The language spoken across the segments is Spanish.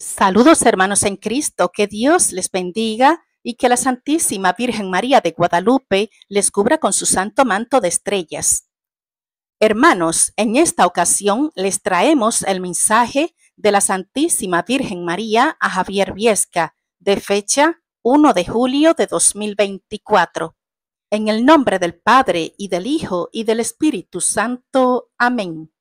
Saludos hermanos en Cristo, que Dios les bendiga y que la Santísima Virgen María de Guadalupe les cubra con su santo manto de estrellas. Hermanos, en esta ocasión les traemos el mensaje de la Santísima Virgen María a Javier Viesca, de fecha 1 de julio de 2024. En el nombre del Padre y del Hijo y del Espíritu Santo. Amén.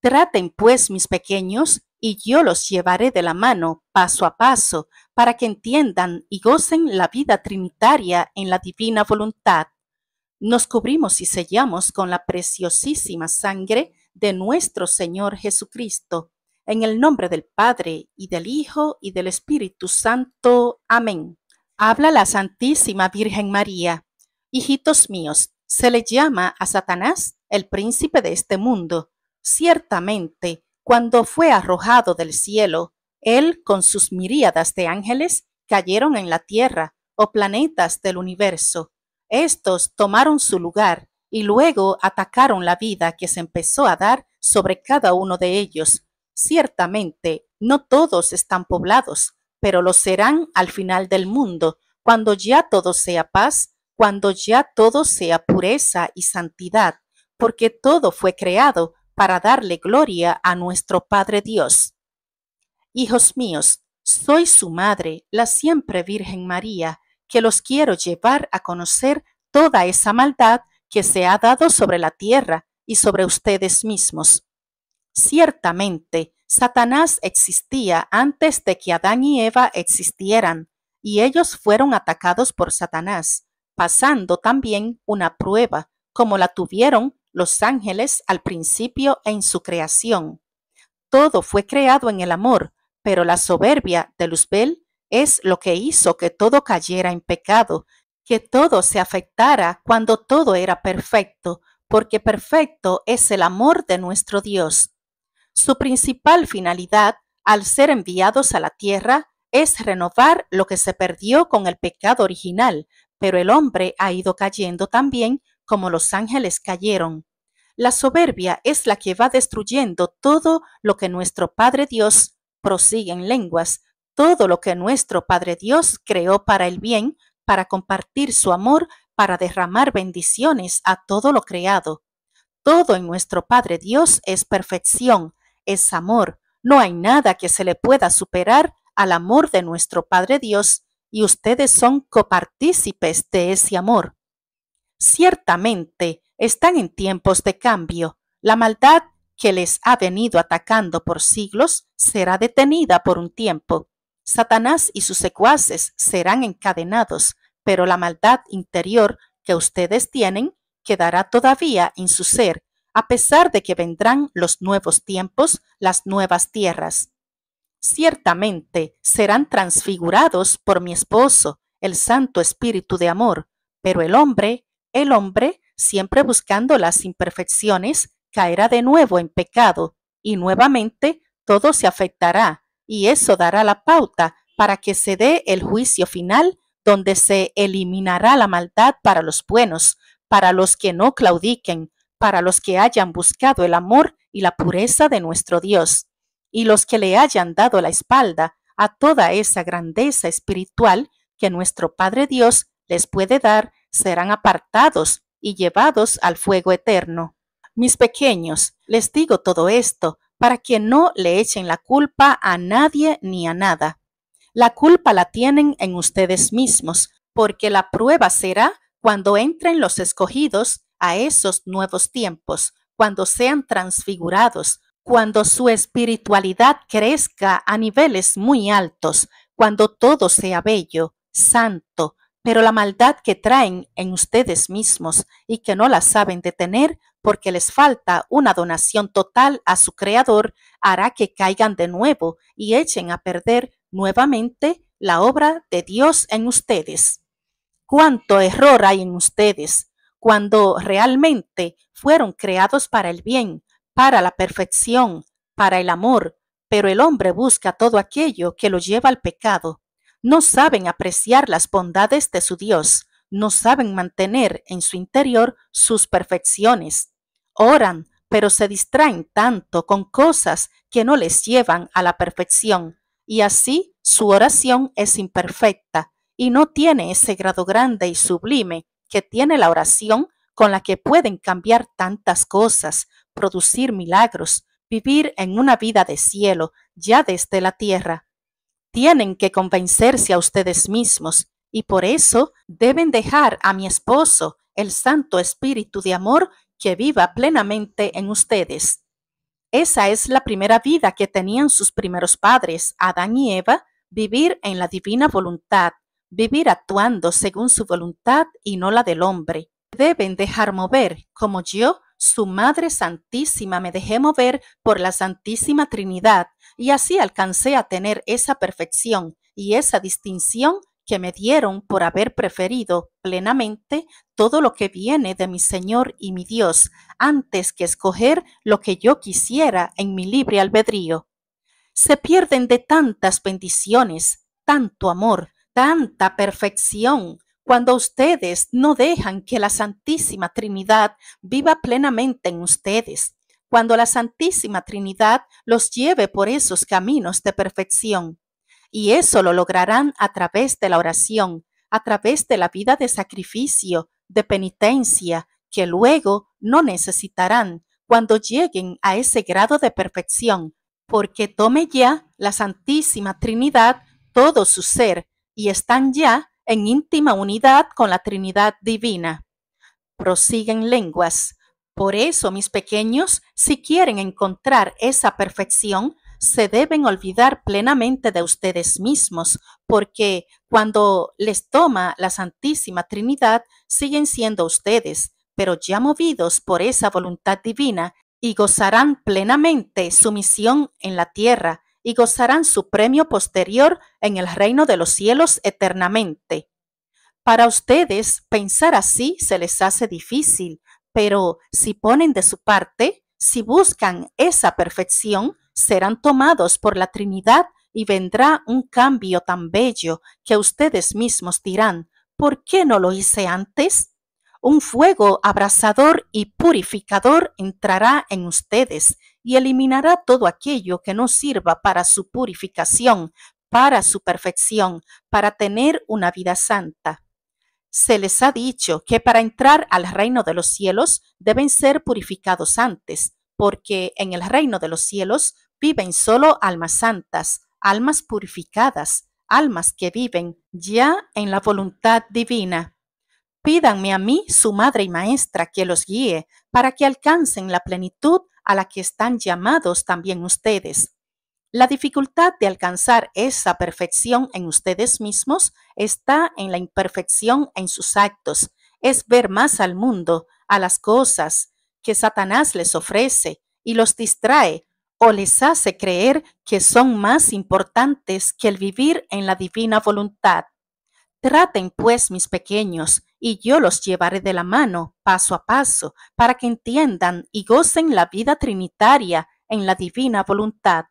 Traten pues, mis pequeños, y yo los llevaré de la mano paso a paso para que entiendan y gocen la vida trinitaria en la divina voluntad. Nos cubrimos y sellamos con la preciosísima sangre de nuestro Señor Jesucristo, en el nombre del Padre y del Hijo y del Espíritu Santo. Amén. Habla la Santísima Virgen María. Hijitos míos, se le llama a Satanás el príncipe de este mundo. Ciertamente, cuando fue arrojado del cielo, él con sus miríadas de ángeles cayeron en la tierra o oh planetas del universo. Estos tomaron su lugar y luego atacaron la vida que se empezó a dar sobre cada uno de ellos. Ciertamente, no todos están poblados, pero lo serán al final del mundo, cuando ya todo sea paz, cuando ya todo sea pureza y santidad, porque todo fue creado para darle gloria a nuestro Padre Dios. Hijos míos, soy su madre, la siempre Virgen María, que los quiero llevar a conocer toda esa maldad que se ha dado sobre la tierra y sobre ustedes mismos. Ciertamente, Satanás existía antes de que Adán y Eva existieran, y ellos fueron atacados por Satanás, pasando también una prueba, como la tuvieron los ángeles al principio en su creación. Todo fue creado en el amor, pero la soberbia de Luzbel es lo que hizo que todo cayera en pecado, que todo se afectara cuando todo era perfecto, porque perfecto es el amor de nuestro Dios. Su principal finalidad, al ser enviados a la tierra, es renovar lo que se perdió con el pecado original, pero el hombre ha ido cayendo también como los ángeles cayeron. La soberbia es la que va destruyendo todo lo que nuestro Padre Dios prosigue en lenguas, todo lo que nuestro Padre Dios creó para el bien, para compartir su amor, para derramar bendiciones a todo lo creado. Todo en nuestro Padre Dios es perfección, es amor. No hay nada que se le pueda superar al amor de nuestro Padre Dios, y ustedes son copartícipes de ese amor. Ciertamente están en tiempos de cambio. La maldad que les ha venido atacando por siglos será detenida por un tiempo. Satanás y sus secuaces serán encadenados, pero la maldad interior que ustedes tienen quedará todavía en su ser, a pesar de que vendrán los nuevos tiempos, las nuevas tierras. Ciertamente serán transfigurados por mi esposo, el Santo Espíritu de Amor, pero el hombre el hombre, siempre buscando las imperfecciones, caerá de nuevo en pecado y nuevamente todo se afectará y eso dará la pauta para que se dé el juicio final donde se eliminará la maldad para los buenos, para los que no claudiquen, para los que hayan buscado el amor y la pureza de nuestro Dios, y los que le hayan dado la espalda a toda esa grandeza espiritual que nuestro Padre Dios les puede dar serán apartados y llevados al fuego eterno. Mis pequeños, les digo todo esto para que no le echen la culpa a nadie ni a nada. La culpa la tienen en ustedes mismos, porque la prueba será cuando entren los escogidos a esos nuevos tiempos, cuando sean transfigurados, cuando su espiritualidad crezca a niveles muy altos, cuando todo sea bello, santo, pero la maldad que traen en ustedes mismos y que no la saben detener porque les falta una donación total a su Creador hará que caigan de nuevo y echen a perder nuevamente la obra de Dios en ustedes. Cuánto error hay en ustedes cuando realmente fueron creados para el bien, para la perfección, para el amor, pero el hombre busca todo aquello que lo lleva al pecado no saben apreciar las bondades de su Dios, no saben mantener en su interior sus perfecciones. Oran, pero se distraen tanto con cosas que no les llevan a la perfección, y así su oración es imperfecta y no tiene ese grado grande y sublime que tiene la oración con la que pueden cambiar tantas cosas, producir milagros, vivir en una vida de cielo ya desde la tierra tienen que convencerse a ustedes mismos y por eso deben dejar a mi esposo, el Santo Espíritu de Amor, que viva plenamente en ustedes. Esa es la primera vida que tenían sus primeros padres, Adán y Eva, vivir en la divina voluntad, vivir actuando según su voluntad y no la del hombre. Deben dejar mover, como yo, su Madre Santísima, me dejé mover por la Santísima Trinidad y así alcancé a tener esa perfección y esa distinción que me dieron por haber preferido plenamente todo lo que viene de mi Señor y mi Dios, antes que escoger lo que yo quisiera en mi libre albedrío. Se pierden de tantas bendiciones, tanto amor, tanta perfección, cuando ustedes no dejan que la Santísima Trinidad viva plenamente en ustedes cuando la Santísima Trinidad los lleve por esos caminos de perfección. Y eso lo lograrán a través de la oración, a través de la vida de sacrificio, de penitencia, que luego no necesitarán cuando lleguen a ese grado de perfección, porque tome ya la Santísima Trinidad todo su ser y están ya en íntima unidad con la Trinidad Divina. Prosiguen lenguas por eso, mis pequeños, si quieren encontrar esa perfección, se deben olvidar plenamente de ustedes mismos, porque cuando les toma la Santísima Trinidad, siguen siendo ustedes, pero ya movidos por esa voluntad divina, y gozarán plenamente su misión en la tierra, y gozarán su premio posterior en el reino de los cielos eternamente. Para ustedes, pensar así se les hace difícil, pero si ponen de su parte, si buscan esa perfección, serán tomados por la Trinidad y vendrá un cambio tan bello que ustedes mismos dirán, ¿por qué no lo hice antes? Un fuego abrasador y purificador entrará en ustedes y eliminará todo aquello que no sirva para su purificación, para su perfección, para tener una vida santa se les ha dicho que para entrar al reino de los cielos deben ser purificados antes, porque en el reino de los cielos viven solo almas santas, almas purificadas, almas que viven ya en la voluntad divina. Pídanme a mí, su madre y maestra, que los guíe para que alcancen la plenitud a la que están llamados también ustedes. La dificultad de alcanzar esa perfección en ustedes mismos está en la imperfección en sus actos. Es ver más al mundo, a las cosas que Satanás les ofrece y los distrae o les hace creer que son más importantes que el vivir en la divina voluntad. Traten pues, mis pequeños, y yo los llevaré de la mano, paso a paso, para que entiendan y gocen la vida trinitaria en la divina voluntad.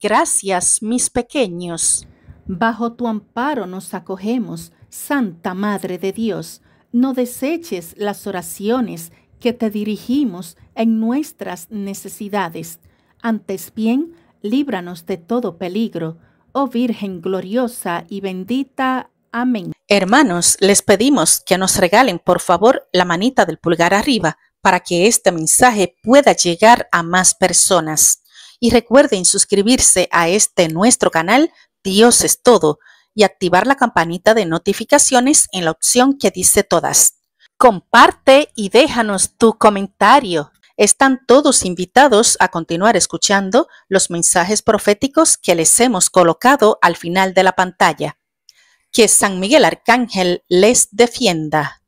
Gracias, mis pequeños. Bajo tu amparo nos acogemos, Santa Madre de Dios. No deseches las oraciones que te dirigimos en nuestras necesidades. Antes bien, líbranos de todo peligro. Oh Virgen gloriosa y bendita. Amén. Hermanos, les pedimos que nos regalen por favor la manita del pulgar arriba para que este mensaje pueda llegar a más personas. Y recuerden suscribirse a este nuestro canal, Dios es todo, y activar la campanita de notificaciones en la opción que dice todas. Comparte y déjanos tu comentario. Están todos invitados a continuar escuchando los mensajes proféticos que les hemos colocado al final de la pantalla. Que San Miguel Arcángel les defienda.